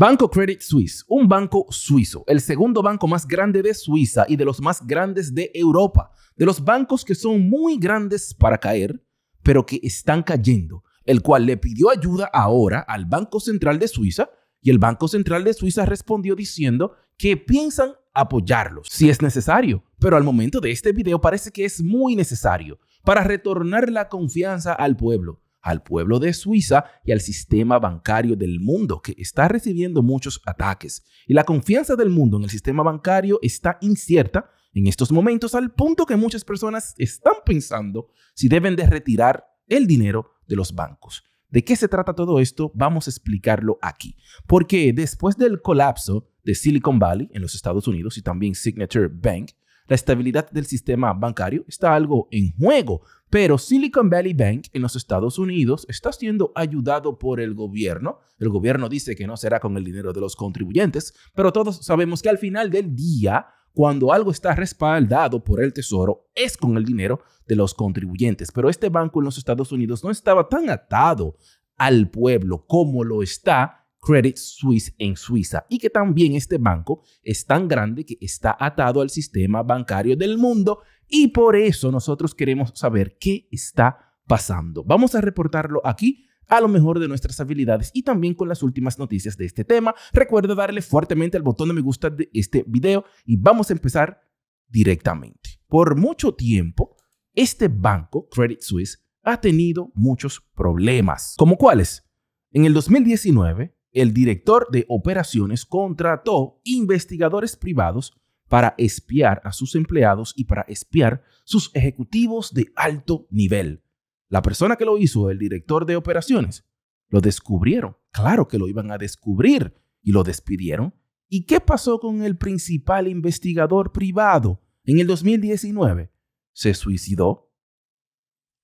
Banco Credit Suisse, un banco suizo, el segundo banco más grande de Suiza y de los más grandes de Europa, de los bancos que son muy grandes para caer, pero que están cayendo, el cual le pidió ayuda ahora al Banco Central de Suiza y el Banco Central de Suiza respondió diciendo que piensan apoyarlos si es necesario, pero al momento de este video parece que es muy necesario para retornar la confianza al pueblo al pueblo de Suiza y al sistema bancario del mundo, que está recibiendo muchos ataques. Y la confianza del mundo en el sistema bancario está incierta en estos momentos, al punto que muchas personas están pensando si deben de retirar el dinero de los bancos. ¿De qué se trata todo esto? Vamos a explicarlo aquí. Porque después del colapso de Silicon Valley en los Estados Unidos y también Signature Bank, la estabilidad del sistema bancario está algo en juego, pero Silicon Valley Bank en los Estados Unidos está siendo ayudado por el gobierno. El gobierno dice que no será con el dinero de los contribuyentes, pero todos sabemos que al final del día, cuando algo está respaldado por el Tesoro, es con el dinero de los contribuyentes. Pero este banco en los Estados Unidos no estaba tan atado al pueblo como lo está Credit Suisse en Suiza y que también este banco es tan grande que está atado al sistema bancario del mundo y por eso nosotros queremos saber qué está pasando. Vamos a reportarlo aquí a lo mejor de nuestras habilidades y también con las últimas noticias de este tema. Recuerda darle fuertemente al botón de me gusta de este video y vamos a empezar directamente. Por mucho tiempo, este banco, Credit Suisse, ha tenido muchos problemas. ¿Como cuáles? En el 2019, el director de operaciones contrató investigadores privados para espiar a sus empleados y para espiar sus ejecutivos de alto nivel. La persona que lo hizo, el director de operaciones, lo descubrieron. Claro que lo iban a descubrir y lo despidieron. ¿Y qué pasó con el principal investigador privado en el 2019? ¿Se suicidó?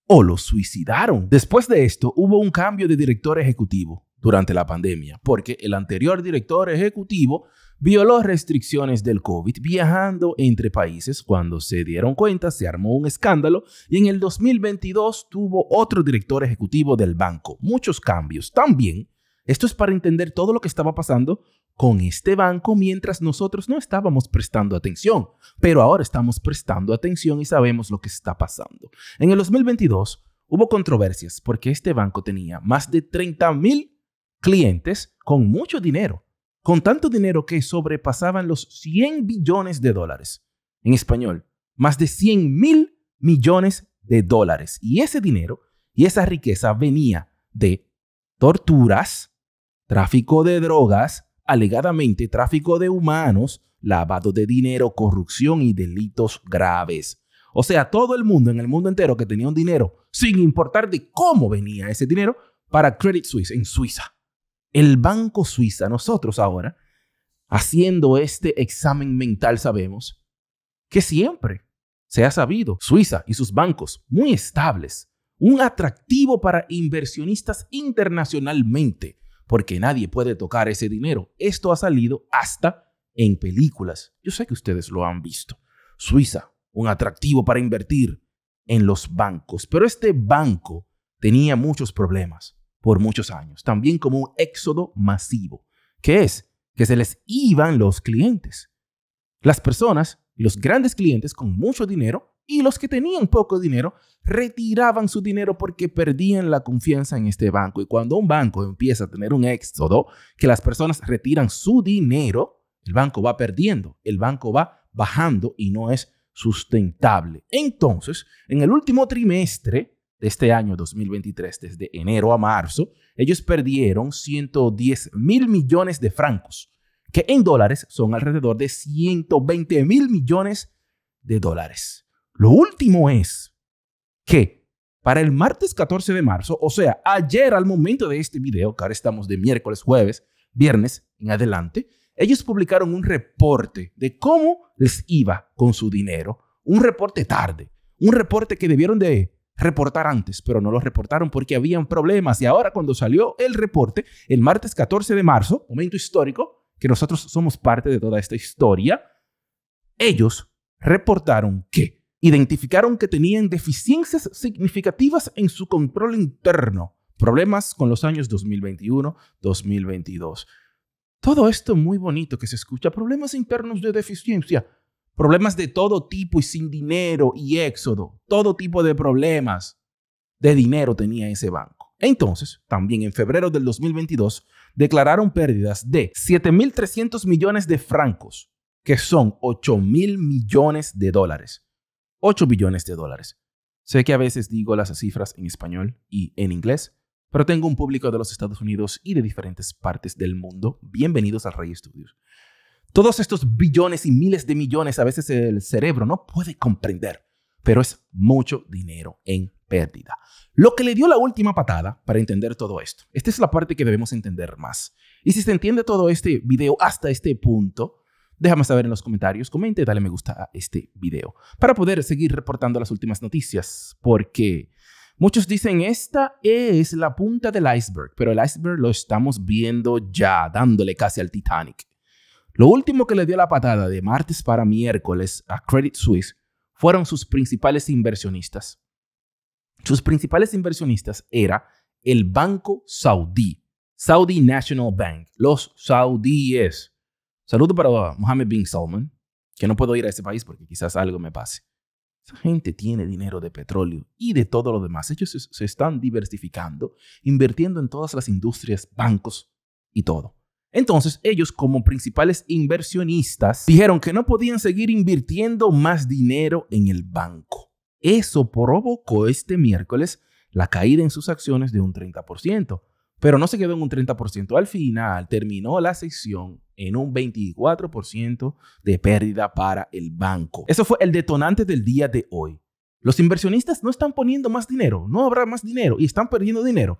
¿O lo suicidaron? Después de esto hubo un cambio de director ejecutivo durante la pandemia, porque el anterior director ejecutivo violó restricciones del COVID viajando entre países. Cuando se dieron cuenta, se armó un escándalo y en el 2022 tuvo otro director ejecutivo del banco. Muchos cambios. También, esto es para entender todo lo que estaba pasando con este banco mientras nosotros no estábamos prestando atención, pero ahora estamos prestando atención y sabemos lo que está pasando. En el 2022 hubo controversias porque este banco tenía más de 30 mil clientes con mucho dinero, con tanto dinero que sobrepasaban los 100 billones de dólares. En español, más de 100 mil millones de dólares. Y ese dinero y esa riqueza venía de torturas, tráfico de drogas, alegadamente tráfico de humanos, lavado de dinero, corrupción y delitos graves. O sea, todo el mundo en el mundo entero que tenía un dinero, sin importar de cómo venía ese dinero, para Credit Suisse en Suiza. El Banco Suiza, nosotros ahora, haciendo este examen mental, sabemos que siempre se ha sabido Suiza y sus bancos muy estables, un atractivo para inversionistas internacionalmente, porque nadie puede tocar ese dinero. Esto ha salido hasta en películas. Yo sé que ustedes lo han visto. Suiza, un atractivo para invertir en los bancos, pero este banco tenía muchos problemas por muchos años, también como un éxodo masivo, que es que se les iban los clientes. Las personas, los grandes clientes con mucho dinero y los que tenían poco dinero retiraban su dinero porque perdían la confianza en este banco. Y cuando un banco empieza a tener un éxodo, que las personas retiran su dinero, el banco va perdiendo, el banco va bajando y no es sustentable. Entonces, en el último trimestre este año 2023, desde enero a marzo, ellos perdieron 110 mil millones de francos, que en dólares son alrededor de 120 mil millones de dólares. Lo último es que para el martes 14 de marzo, o sea, ayer al momento de este video, que ahora estamos de miércoles, jueves, viernes en adelante, ellos publicaron un reporte de cómo les iba con su dinero, un reporte tarde, un reporte que debieron de reportar antes, pero no lo reportaron porque habían problemas. Y ahora cuando salió el reporte, el martes 14 de marzo, momento histórico, que nosotros somos parte de toda esta historia, ellos reportaron que identificaron que tenían deficiencias significativas en su control interno, problemas con los años 2021-2022. Todo esto muy bonito que se escucha, problemas internos de deficiencia. Problemas de todo tipo y sin dinero y éxodo. Todo tipo de problemas de dinero tenía ese banco. Entonces, también en febrero del 2022, declararon pérdidas de 7.300 millones de francos, que son 8.000 millones de dólares. 8 billones de dólares. Sé que a veces digo las cifras en español y en inglés, pero tengo un público de los Estados Unidos y de diferentes partes del mundo. Bienvenidos al Rey Studios. Todos estos billones y miles de millones a veces el cerebro no puede comprender, pero es mucho dinero en pérdida. Lo que le dio la última patada para entender todo esto. Esta es la parte que debemos entender más. Y si se entiende todo este video hasta este punto, déjame saber en los comentarios, comente, dale me gusta a este video para poder seguir reportando las últimas noticias, porque muchos dicen esta es la punta del iceberg, pero el iceberg lo estamos viendo ya, dándole casi al Titanic. Lo último que le dio la patada de martes para miércoles a Credit Suisse fueron sus principales inversionistas. Sus principales inversionistas era el Banco Saudí, Saudi National Bank, los saudíes. Saludo para Mohammed bin Salman, que no puedo ir a ese país porque quizás algo me pase. Esa gente tiene dinero de petróleo y de todo lo demás. Ellos se, se están diversificando, invirtiendo en todas las industrias, bancos y todo. Entonces ellos como principales inversionistas dijeron que no podían seguir invirtiendo más dinero en el banco. Eso provocó este miércoles la caída en sus acciones de un 30%, pero no se quedó en un 30%. Al final terminó la sesión en un 24% de pérdida para el banco. Eso fue el detonante del día de hoy. Los inversionistas no están poniendo más dinero, no habrá más dinero y están perdiendo dinero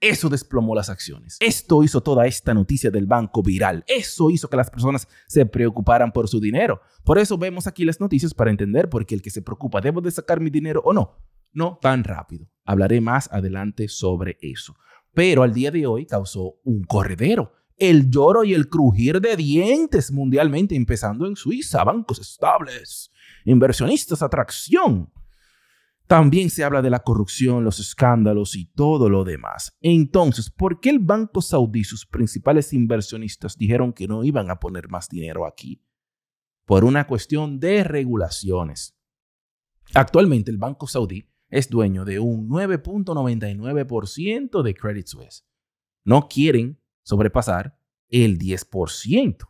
eso desplomó las acciones. Esto hizo toda esta noticia del banco viral. Eso hizo que las personas se preocuparan por su dinero. Por eso vemos aquí las noticias para entender por qué el que se preocupa, ¿debo de sacar mi dinero o no? No tan rápido. Hablaré más adelante sobre eso. Pero al día de hoy causó un corredero. El lloro y el crujir de dientes mundialmente, empezando en Suiza, bancos estables, inversionistas, atracción. También se habla de la corrupción, los escándalos y todo lo demás. Entonces, ¿por qué el Banco Saudí, sus principales inversionistas, dijeron que no iban a poner más dinero aquí? Por una cuestión de regulaciones. Actualmente el Banco Saudí es dueño de un 9.99% de Credit Suisse. No quieren sobrepasar el 10%,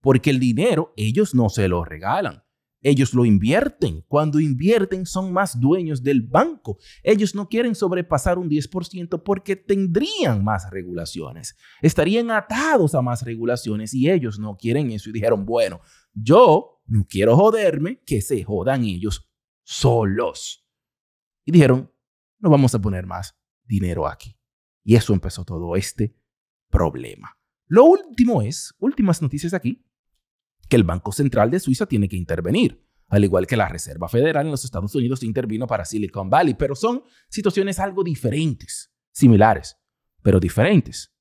porque el dinero ellos no se lo regalan ellos lo invierten. Cuando invierten son más dueños del banco. Ellos no quieren sobrepasar un 10% porque tendrían más regulaciones. Estarían atados a más regulaciones y ellos no quieren eso y dijeron, bueno, yo no quiero joderme, que se jodan ellos solos. Y dijeron, no vamos a poner más dinero aquí. Y eso empezó todo este problema. Lo último es, últimas noticias aquí, que el Banco Central de Suiza tiene que intervenir, al igual que la Reserva Federal en los Estados Unidos intervino para Silicon Valley, pero son situaciones algo diferentes, similares, pero diferentes.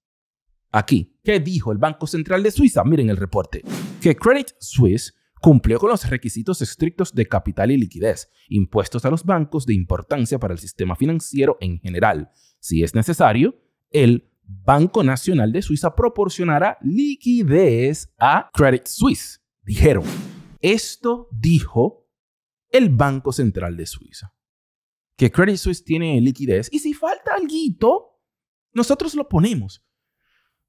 Aquí, ¿qué dijo el Banco Central de Suiza? Miren el reporte. Que Credit Suisse cumplió con los requisitos estrictos de capital y liquidez, impuestos a los bancos de importancia para el sistema financiero en general. Si es necesario, el Banco Nacional de Suiza proporcionará liquidez a Credit Suisse. Dijeron, esto dijo el Banco Central de Suiza, que Credit Suisse tiene liquidez y si falta algo, nosotros lo ponemos.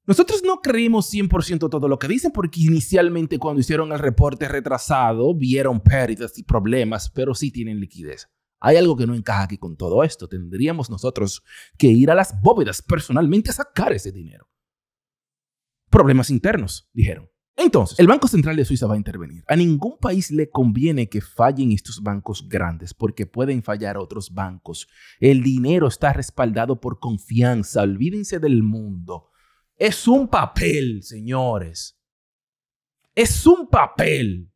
Nosotros no creímos 100% todo lo que dicen porque inicialmente cuando hicieron el reporte retrasado vieron pérdidas y problemas, pero sí tienen liquidez. Hay algo que no encaja aquí con todo esto. Tendríamos nosotros que ir a las bóvedas personalmente a sacar ese dinero. Problemas internos, dijeron. Entonces, el Banco Central de Suiza va a intervenir. A ningún país le conviene que fallen estos bancos grandes porque pueden fallar otros bancos. El dinero está respaldado por confianza. Olvídense del mundo. Es un papel, señores. Es un papel.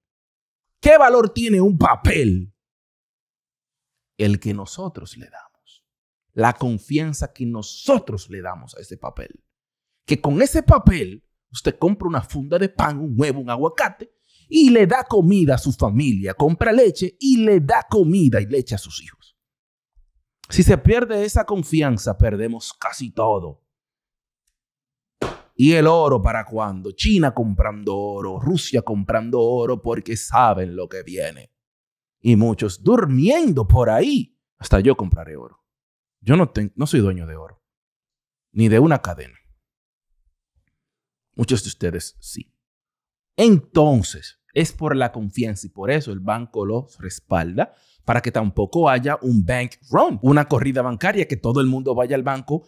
¿Qué valor tiene un papel? el que nosotros le damos, la confianza que nosotros le damos a ese papel. Que con ese papel usted compra una funda de pan, un huevo, un aguacate y le da comida a su familia, compra leche y le da comida y leche a sus hijos. Si se pierde esa confianza, perdemos casi todo. ¿Y el oro para cuándo? China comprando oro, Rusia comprando oro porque saben lo que viene y muchos durmiendo por ahí. Hasta yo compraré oro. Yo no, tengo no soy dueño de oro, ni de una cadena. Muchos de ustedes sí. Entonces, es por la confianza y por eso el banco los respalda para que tampoco haya un bank run, una corrida bancaria que todo el mundo vaya al banco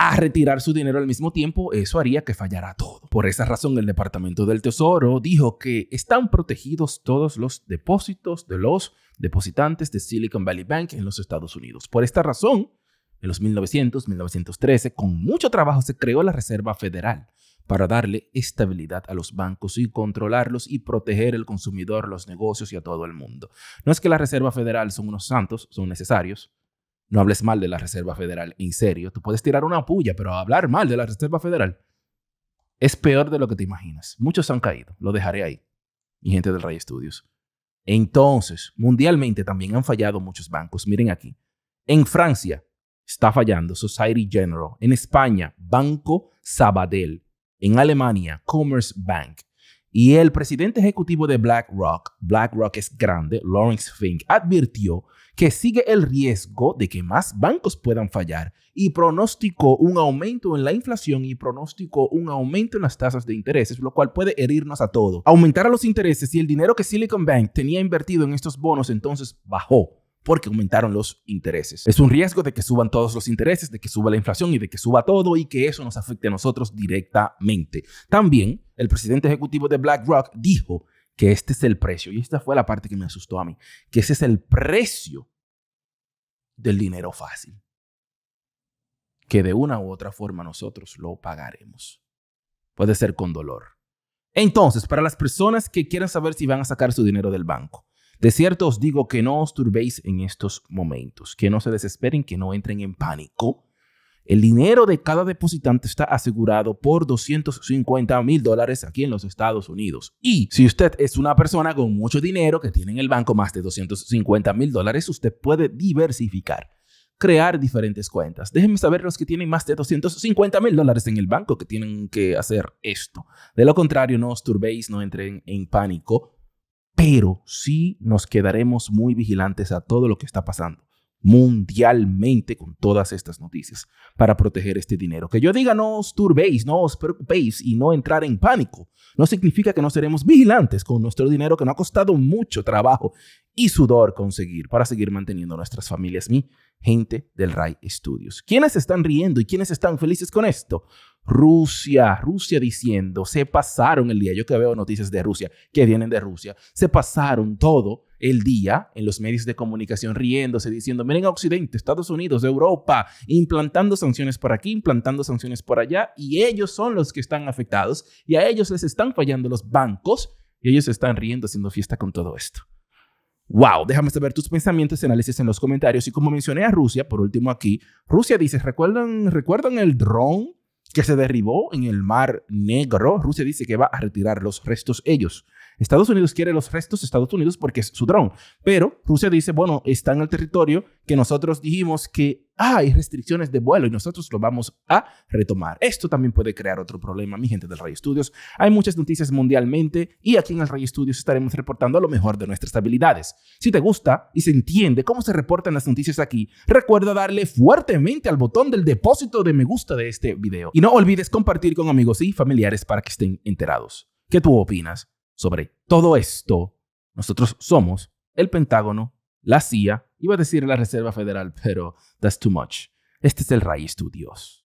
a retirar su dinero al mismo tiempo, eso haría que fallara todo. Por esa razón, el Departamento del Tesoro dijo que están protegidos todos los depósitos de los depositantes de Silicon Valley Bank en los Estados Unidos. Por esta razón, en los 1900, 1913, con mucho trabajo se creó la Reserva Federal para darle estabilidad a los bancos y controlarlos y proteger al consumidor, los negocios y a todo el mundo. No es que la Reserva Federal son unos santos, son necesarios, no hables mal de la Reserva Federal. En serio, tú puedes tirar una puya, pero hablar mal de la Reserva Federal es peor de lo que te imaginas. Muchos han caído, lo dejaré ahí. Mi gente del Ray Studios. Entonces, mundialmente también han fallado muchos bancos. Miren aquí. En Francia está fallando Society General. En España, Banco Sabadell. En Alemania, Commerce Bank. Y el presidente ejecutivo de BlackRock, BlackRock es grande, Lawrence Fink, advirtió que sigue el riesgo de que más bancos puedan fallar y pronosticó un aumento en la inflación y pronosticó un aumento en las tasas de intereses, lo cual puede herirnos a todos. Aumentar a los intereses y el dinero que Silicon Bank tenía invertido en estos bonos entonces bajó porque aumentaron los intereses. Es un riesgo de que suban todos los intereses, de que suba la inflación y de que suba todo y que eso nos afecte a nosotros directamente. También el presidente ejecutivo de BlackRock dijo que este es el precio. Y esta fue la parte que me asustó a mí, que ese es el precio del dinero fácil, que de una u otra forma nosotros lo pagaremos. Puede ser con dolor. Entonces, para las personas que quieran saber si van a sacar su dinero del banco, de cierto os digo que no os turbéis en estos momentos, que no se desesperen, que no entren en pánico, el dinero de cada depositante está asegurado por 250 mil dólares aquí en los Estados Unidos. Y si usted es una persona con mucho dinero que tiene en el banco más de 250 mil dólares, usted puede diversificar crear diferentes cuentas. Déjenme saber los que tienen más de 250 mil dólares en el banco que tienen que hacer esto. De lo contrario, no os turbéis, no entren en pánico, pero sí nos quedaremos muy vigilantes a todo lo que está pasando mundialmente con todas estas noticias para proteger este dinero. Que yo diga no os turbéis, no os preocupéis y no entrar en pánico, no significa que no seremos vigilantes con nuestro dinero que no ha costado mucho trabajo y sudor conseguir para seguir manteniendo nuestras familias. Mi gente del RAI Studios. ¿Quiénes están riendo y quiénes están felices con esto? Rusia, Rusia diciendo, se pasaron el día, yo que veo noticias de Rusia, que vienen de Rusia, se pasaron todo el día en los medios de comunicación riéndose, diciendo, miren a Occidente, Estados Unidos, Europa, implantando sanciones por aquí, implantando sanciones por allá, y ellos son los que están afectados, y a ellos les están fallando los bancos, y ellos están riendo haciendo fiesta con todo esto. Wow, déjame saber tus pensamientos y análisis en los comentarios. Y como mencioné a Rusia, por último aquí, Rusia dice, ¿recuerdan, ¿recuerdan el dron que se derribó en el Mar Negro? Rusia dice que va a retirar los restos ellos Estados Unidos quiere los restos de Estados Unidos porque es su dron. Pero Rusia dice, bueno, está en el territorio que nosotros dijimos que hay restricciones de vuelo y nosotros lo vamos a retomar. Esto también puede crear otro problema, mi gente del Rey Studios. Hay muchas noticias mundialmente y aquí en el Rey Studios estaremos reportando a lo mejor de nuestras habilidades. Si te gusta y se entiende cómo se reportan las noticias aquí, recuerda darle fuertemente al botón del depósito de me gusta de este video. Y no olvides compartir con amigos y familiares para que estén enterados. ¿Qué tú opinas? sobre todo esto, nosotros somos el Pentágono, la CIA, iba a decir la Reserva Federal, pero that's too much. Este es el Ray Studios.